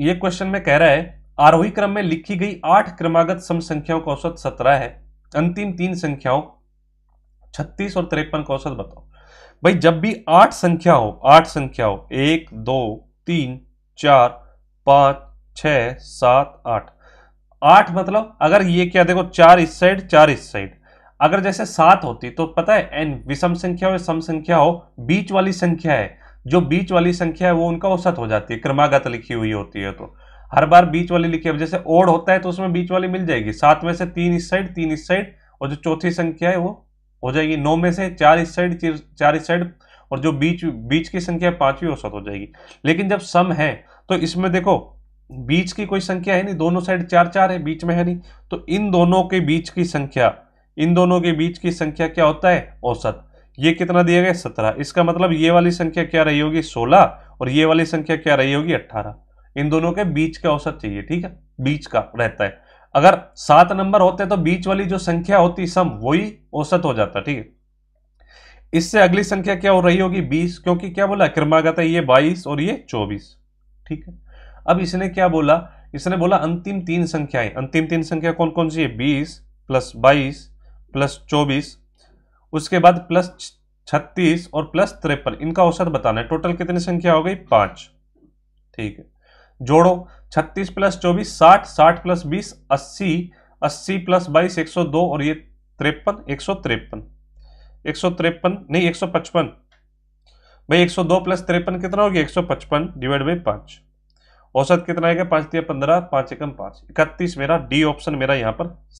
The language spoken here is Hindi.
ये क्वेश्चन में कह रहा है आरोही क्रम में लिखी गई आठ क्रमागत सम संख्याओं का औसत सत्रह है अंतिम तीन संख्याओं छत्तीस और तिरपन का औसत बताओ भाई जब भी आठ संख्या हो आठ संख्या हो एक दो तीन चार पांच छ सात आठ आठ मतलब अगर ये क्या देखो चार इस साइड चार इस साइड अगर जैसे सात होती तो पता है एन विषम संख्या हो सम संख्या हो बीच वाली संख्या है जो बीच वाली संख्या है वो उनका औसत हो जाती है क्रमागत लिखी हुई होती है तो हर बार बीच वाली लिखी है जैसे ओड होता है तो उसमें बीच वाली मिल जाएगी सात में से तीन इस साइड तीन इस साइड और जो चौथी संख्या है वो हो जाएगी नौ में से चार इस साइड चार इस साइड और जो बीच बीच की संख्या पांचवी औसत हो जाएगी लेकिन जब सम है तो इसमें देखो बीच की कोई संख्या है नहीं दोनों साइड चार चार है बीच में है नहीं तो इन दोनों के बीच की संख्या इन दोनों के बीच की संख्या क्या होता है औसत ये कितना दिया गया सत्रह इसका मतलब ये वाली संख्या क्या रही होगी सोलह और ये वाली संख्या क्या रही होगी अट्ठारह इन दोनों के बीच का औसत चाहिए ठीक है बीच का रहता है अगर सात नंबर होते तो बीच वाली जो संख्या होती सम वही औसत हो जाता ठीक है इससे अगली संख्या क्या हो रही होगी बीस क्योंकि क्या बोला क्रमागत है ये बाईस और ये चौबीस ठीक है अब इसने क्या बोला इसने बोला अंतिम तीन संख्याएं अंतिम तीन संख्या कौन कौन सी है बीस प्लस बाईस प्लस चौबीस उसके बाद प्लस छत्तीस और प्लस तिरपन इनका औसत बताना है टोटल कितनी संख्या हो गई पांच ठीक है जोड़ो छत्तीस प्लस चौबीस साठ साठ प्लस बीस अस्सी अस्सी प्लस बाईस एक सौ दो और ये तिरपन एक सौ तिरपन एक सौ तिरपन नहीं एक सौ पचपन भाई एक सौ दो प्लस तिरपन कितना हो गया एक सौ पचपन डिवाइड बाई पांच औसत कितना आएगा पांच तीन पंद्रह पांच एकम पांच इकतीस मेरा डी ऑप्शन मेरा यहाँ पर